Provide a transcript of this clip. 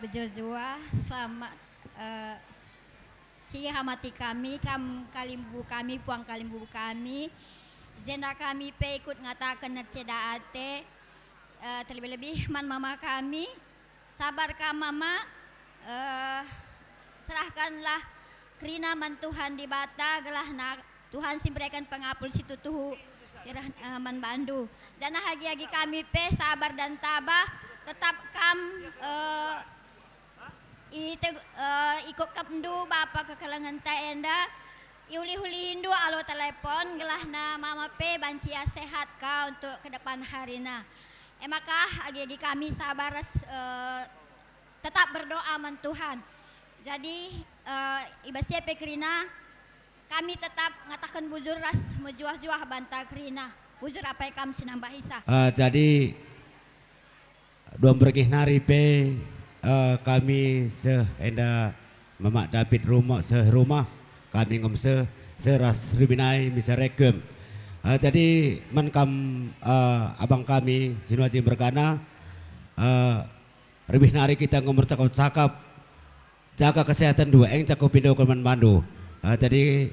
berjua selamat uh, eh, si hamati kami kam kalimbu kami puang kalimbu kami jenda kami pe ikut ngatakan ceda ate eh, terlebih-lebih man mama kami sabar kam mama eh, serahkanlah kerina man Tuhan di bata gelah nak Tuhan simbrekan pengapul situ tuh sirah uh, man bandu dan hagi-hagi kami pe sabar dan tabah tetap kam ite uh, eh, ikut kapendu bapak kekalangan ta enda Iuli-huli Hindu alo telepon gelah na mama P bancia sehat ka untuk ke depan harina. Emakah agi kami sabar uh, eh, tetap berdoa man Tuhan. Jadi uh, eh, ibasnya kerina kami tetap ngatakan bujur ras mejuah-juah bantah kerina. Bujur apa yang kami sinambah isa. Uh, jadi dua berkih nari pe uh, kami seenda mamak David rumah serumah kami ngomse seras ribinai misarekem. Uh, eh, jadi menkam uh, eh, abang kami Sinuaji berkana uh, lebih nari kita ngomor cakap cakap jaga kesehatan dua eng cakup pindah ke mandu. Uh, jadi